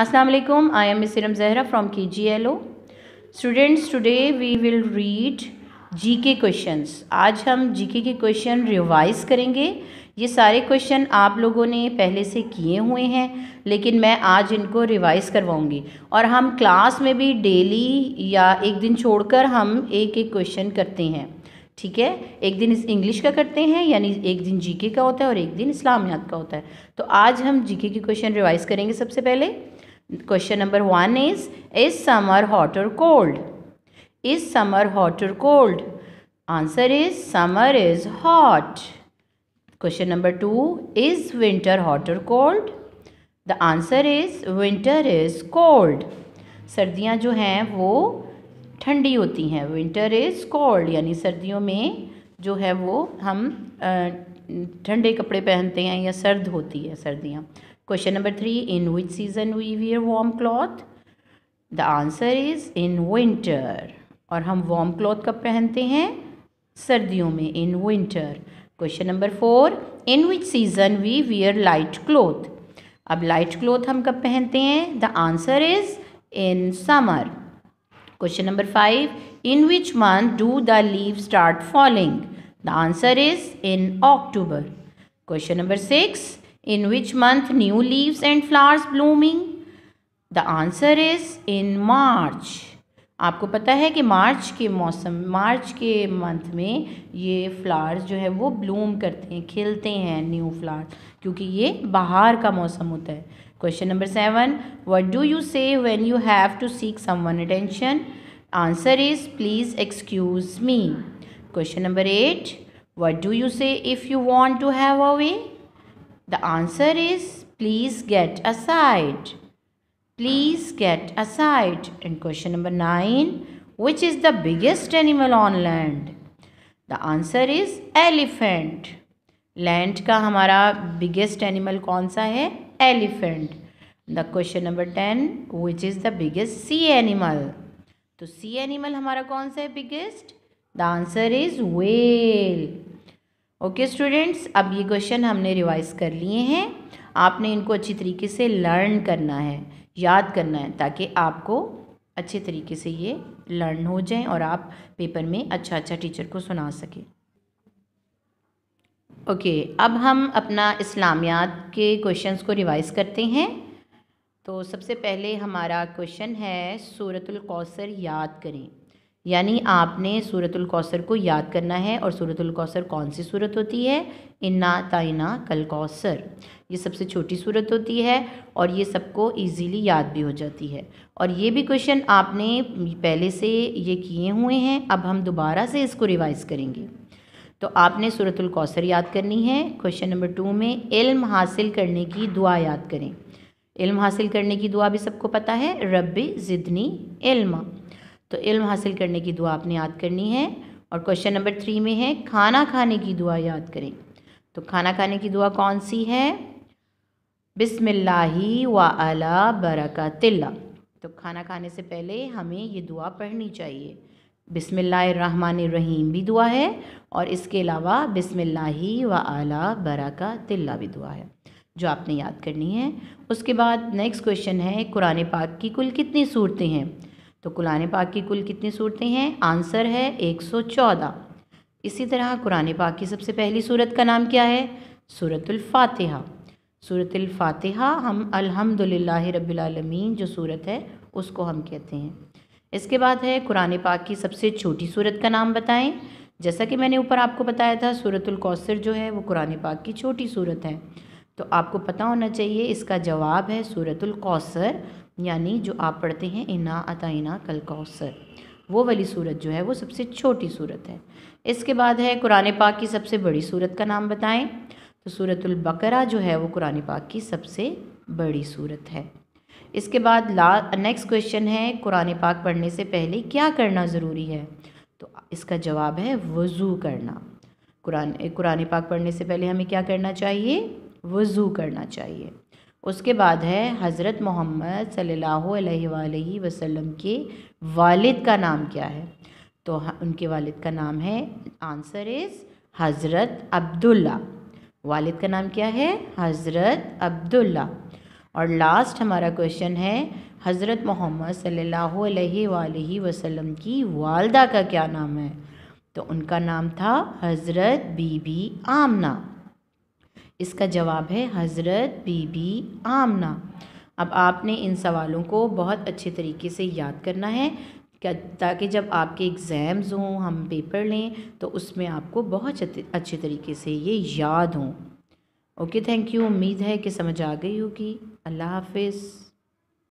अस्सलाम वालेकुम I am miss सिरम Zahra from K G L O students today we will read G K question आज हम जी के के क्वेश्चन रिवाइज करेंगे ये सारे क्वेश्चन आप लोगों ने पहले से किए हुए हैं लेकिन मैं आज इनको रिवाइज करवाऊंगी और हम क्लास में भी डेली या एक दिन छोड़कर हम एक एक क्वेश्चन करते हैं ठीक है एक दिन इस इंग्लिश का करते हैं यानी एक दिन जीके का होता है और एक दिन इस्लामियात का होता है तो आज हम जीके के क्वेश्चन रिवाइज करेंगे सबसे पहले question number one is is summer hot और कोल्ड इज समर हॉट और cold answer is summer is hot question number two is winter hot और cold the answer is winter is cold सर्दियाँ जो हैं वो ठंडी होती हैं विंटर इज़ कोल्ड यानी सर्दियों में जो है वो हम ठंडे कपड़े पहनते हैं या सर्द होती है सर्दियाँ Question number 3. In which season we wear warm cloth? The answer is in winter. और हम warm cloth कब पहनते हैं सर्दियों में in winter. Question number 4. In which season we wear light cloth? अब light cloth हम कब पहनते हैं The answer is in summer. Question number 5. In which month do the leaves start falling? The answer is in October. Question number 6. In which month new leaves and flowers blooming? The answer is in March. आपको पता है कि मार्च के मौसम मार्च के month में ये flowers जो है वो ब्लूम करते हैं खिलते हैं न्यू फ्लावर्स क्योंकि ये बाहर का मौसम होता है question number seven what do you say when you have to seek someone attention answer is please excuse me question number eight what do you say if you want to have away The answer is please get aside. Please get aside. In question number 9 Which is the biggest animal on land? The answer is elephant. Land ka hamara biggest animal kaun sa hai? Elephant. The question number 10 Which is the biggest sea animal? So sea animal hamara kaun sa biggest? The answer is whale. Okay students अब ये question हमने revise कर लिए हैं आपने इनको अच्छी तरीके से लर्न करना है याद करना है ताकि आपको अच्छे तरीके से ये लर्न हो जाए और आप पेपर में अच्छा अच्छा टीचर को सुना सकें ओके okay, अब हम अपना इस्लामियात के क्वेश्चंस को रिवाइज करते हैं तो सबसे पहले हमारा क्वेश्चन है सूरतुल कौसर याद करें यानी आपने सूरतुल कौसर को याद करना है और सूरतुल कौसर कौन सी सूरत होती है इन्ना ताइना कल कौसर ये सबसे छोटी सूरत होती है और ये सबको इजीली याद भी हो जाती है और ये भी क्वेश्चन आपने पहले से ये किए हुए हैं अब हम दोबारा से इसको रिवाइज़ करेंगे तो आपने सूरतुल कौसर याद करनी है क्वेश्चन नंबर टू में इल्म हासिल करने की दुआ याद करें इल्म हासिल करने की दुआ भी सबको पता है रब्बी ज़िदनी इल्मा तो इल्म हासिल करने की दुआ आपने याद करनी है और क्वेश्चन नंबर थ्री में है खाना खाने की दुआ याद करें तो खाना खाने की दुआ कौन सी है बिसमिल्लाही व अला बरकतिल्ला तो खाना खाने से पहले हमें ये दुआ पढ़नी चाहिए रहीम भी दुआ है और इसके अलावा बिसमिल्लाही व अला बरकतिल्ला भी दुआ है जो आपने याद करनी है उसके बाद नेक्स्ट क्वेश्चन है कुरान पाक की कुल कितनी सूरतें हैं तो कुरान पाक की कुल कितनी सूरतें हैं आंसर है 114 इसी तरह कुरान पाक की सबसे पहली सूरत का नाम क्या है सूरतुल फातिहा हम अल्हम्दुलिल्लाह रब्बिल आलमीन जो सूरत है उसको हम कहते हैं इसके बाद है कुरान पाक की सबसे छोटी सूरत का नाम बताएं जैसा कि मैंने ऊपर आपको बताया था सूरतुल कौसर जो है वो कुरान पाक की छोटी सूरत है तो आपको पता होना चाहिए इसका जवाब है सूरतुल कौसर यानी जो आप पढ़ते हैं इना अतना कल कौसर वो वाली सूरत जो है वो सबसे छोटी सूरत है इसके बाद है कुरान पाक की सबसे बड़ी सूरत का नाम बताएं तो बकरा जो है वो कुरान पाक की सबसे बड़ी सूरत है इसके बाद ला नेक्स्ट क्वेश्चन है कुरान पाक पढ़ने से पहले क्या करना ज़रूरी है तो इसका जवाब है वज़ू करना कुरान कुरान पाक पढ़ने से पहले हमें क्या करना चाहिए वज़ू करना चाहिए उसके बाद है हज़रत मोहम्मद सल्लल्लाहु अलैहि वसल्लम के वालिद का नाम क्या है तो उनके वालिद का नाम है आंसर इज़ हज़रत अब्दुल्ला वालिद का नाम क्या है हज़रत अब्दुल्ला और लास्ट हमारा क्वेश्चन है हज़रत मोहम्मद सल्लल्लाहु अलैहि वसल्लम की वालदा का क्या नाम है तो उनका नाम था हज़रत बीबी आमना इसका जवाब है हज़रत बीबी आमना अब आपने इन सवालों को बहुत अच्छे तरीके से याद करना है ताकि जब आपके एग्ज़ाम्स हों हम पेपर लें तो उसमें आपको बहुत अच्छे तरीके से ये याद हों ओके थैंक यू उम्मीद है कि समझ आ गई होगी अल्लाह हाफिज़